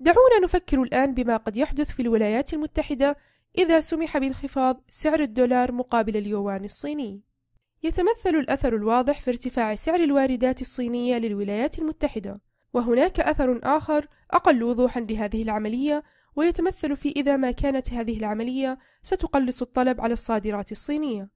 دعونا نفكر الآن بما قد يحدث في الولايات المتحدة إذا سمح بانخفاض سعر الدولار مقابل اليوان الصيني. يتمثل الأثر الواضح في ارتفاع سعر الواردات الصينية للولايات المتحدة، وهناك أثر آخر أقل وضوحًا لهذه العملية، ويتمثل في إذا ما كانت هذه العملية ستقلص الطلب على الصادرات الصينية،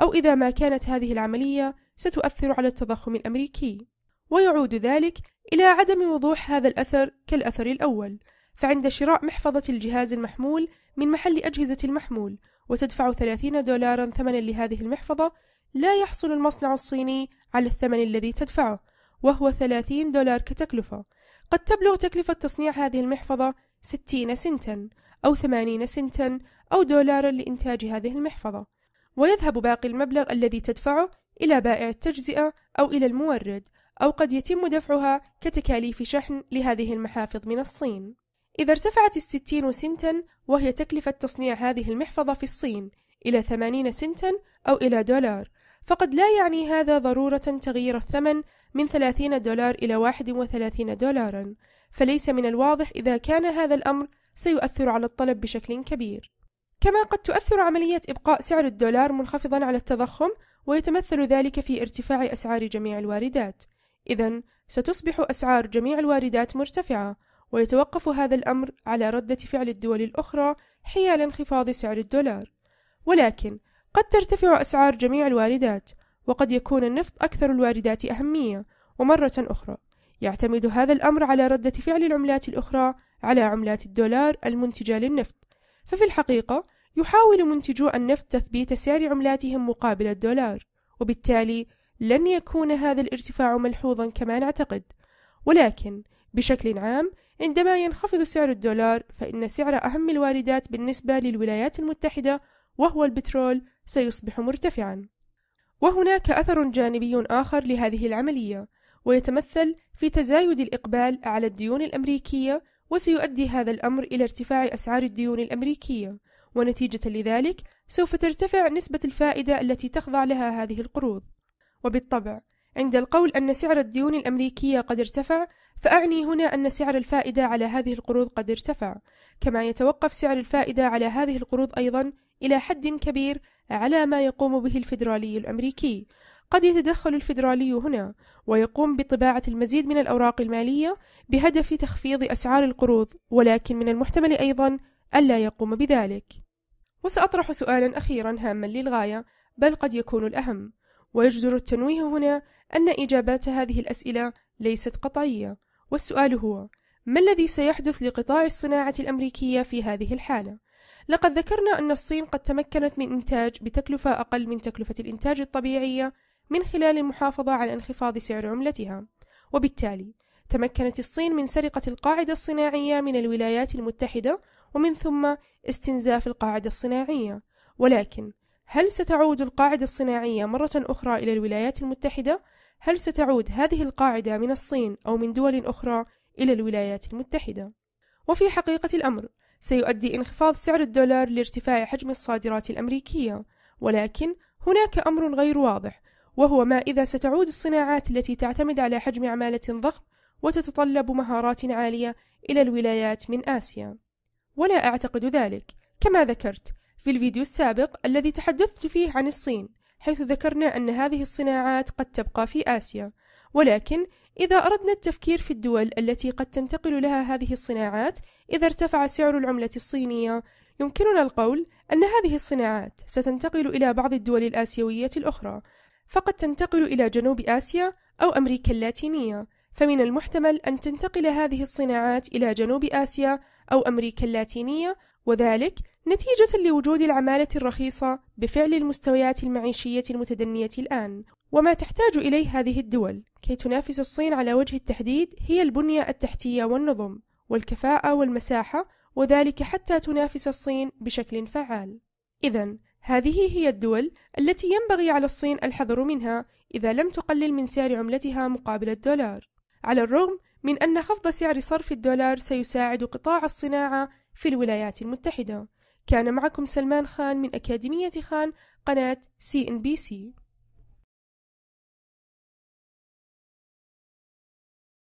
أو إذا ما كانت هذه العملية ستؤثر على التضخم الأمريكي. ويعود ذلك إلى عدم وضوح هذا الأثر كالأثر الأول فعند شراء محفظة الجهاز المحمول من محل أجهزة المحمول وتدفع 30 دولارا ثمنا لهذه المحفظة لا يحصل المصنع الصيني على الثمن الذي تدفعه وهو 30 دولار كتكلفة قد تبلغ تكلفة تصنيع هذه المحفظة 60 سنتا أو 80 سنتا أو دولارا لإنتاج هذه المحفظة ويذهب باقي المبلغ الذي تدفعه إلى بائع التجزئة أو إلى المورد أو قد يتم دفعها كتكاليف شحن لهذه المحافظ من الصين إذا ارتفعت الستين سنتا وهي تكلفة تصنيع هذه المحفظة في الصين إلى ثمانين سنتا أو إلى دولار فقد لا يعني هذا ضرورة تغيير الثمن من 30 دولار إلى 31 دولارا فليس من الواضح إذا كان هذا الأمر سيؤثر على الطلب بشكل كبير كما قد تؤثر عملية إبقاء سعر الدولار منخفضا على التضخم ويتمثل ذلك في ارتفاع أسعار جميع الواردات إذا ستصبح أسعار جميع الواردات مرتفعة ويتوقف هذا الأمر على ردة فعل الدول الأخرى حيال انخفاض سعر الدولار ولكن قد ترتفع أسعار جميع الواردات وقد يكون النفط أكثر الواردات أهمية ومرة أخرى يعتمد هذا الأمر على ردة فعل العملات الأخرى على عملات الدولار المنتجة للنفط ففي الحقيقة يحاول منتجو النفط تثبيت سعر عملاتهم مقابل الدولار وبالتالي لن يكون هذا الارتفاع ملحوظا كما نعتقد ولكن بشكل عام عندما ينخفض سعر الدولار فإن سعر أهم الواردات بالنسبة للولايات المتحدة وهو البترول سيصبح مرتفعا وهناك أثر جانبي آخر لهذه العملية ويتمثل في تزايد الإقبال على الديون الأمريكية وسيؤدي هذا الأمر إلى ارتفاع أسعار الديون الأمريكية ونتيجة لذلك سوف ترتفع نسبة الفائدة التي تخضع لها هذه القروض وبالطبع عند القول أن سعر الديون الأمريكية قد ارتفع فأعني هنا أن سعر الفائدة على هذه القروض قد ارتفع كما يتوقف سعر الفائدة على هذه القروض أيضا إلى حد كبير على ما يقوم به الفيدرالي الأمريكي قد يتدخل الفيدرالي هنا ويقوم بطباعة المزيد من الأوراق المالية بهدف تخفيض أسعار القروض ولكن من المحتمل أيضا ألا يقوم بذلك وسأطرح سؤالا أخيرا هاما للغاية بل قد يكون الأهم ويجدر التنويه هنا أن إجابات هذه الأسئلة ليست قطعية والسؤال هو ما الذي سيحدث لقطاع الصناعة الأمريكية في هذه الحالة؟ لقد ذكرنا أن الصين قد تمكنت من إنتاج بتكلفة أقل من تكلفة الإنتاج الطبيعية من خلال المحافظة على انخفاض سعر عملتها، وبالتالي تمكنت الصين من سرقة القاعدة الصناعية من الولايات المتحدة ومن ثم استنزاف القاعدة الصناعية، ولكن هل ستعود القاعدة الصناعية مرة أخرى إلى الولايات المتحدة؟ هل ستعود هذه القاعدة من الصين أو من دول أخرى إلى الولايات المتحدة؟ وفي حقيقة الأمر، سيؤدي انخفاض سعر الدولار لارتفاع حجم الصادرات الأمريكية، ولكن هناك أمر غير واضح، وهو ما إذا ستعود الصناعات التي تعتمد على حجم عمالة ضخم وتتطلب مهارات عالية إلى الولايات من آسيا. ولا أعتقد ذلك، كما ذكرت، في الفيديو السابق الذي تحدثت فيه عن الصين حيث ذكرنا أن هذه الصناعات قد تبقى في آسيا ولكن إذا أردنا التفكير في الدول التي قد تنتقل لها هذه الصناعات إذا ارتفع سعر العملة الصينية يمكننا القول أن هذه الصناعات ستنتقل إلى بعض الدول الآسيوية الأخرى فقد تنتقل إلى جنوب آسيا أو أمريكا اللاتينية فمن المحتمل أن تنتقل هذه الصناعات إلى جنوب آسيا أو أمريكا اللاتينية وذلك نتيجة لوجود العمالة الرخيصة بفعل المستويات المعيشية المتدنية الآن، وما تحتاج إليه هذه الدول كي تنافس الصين على وجه التحديد هي البنية التحتية والنظم، والكفاءة والمساحة، وذلك حتى تنافس الصين بشكل فعال. إذا هذه هي الدول التي ينبغي على الصين الحذر منها إذا لم تقلل من سعر عملتها مقابل الدولار. على الرغم من أن خفض سعر صرف الدولار سيساعد قطاع الصناعة في الولايات المتحدة كان معكم سلمان خان من أكاديمية خان قناة سي إن بي سي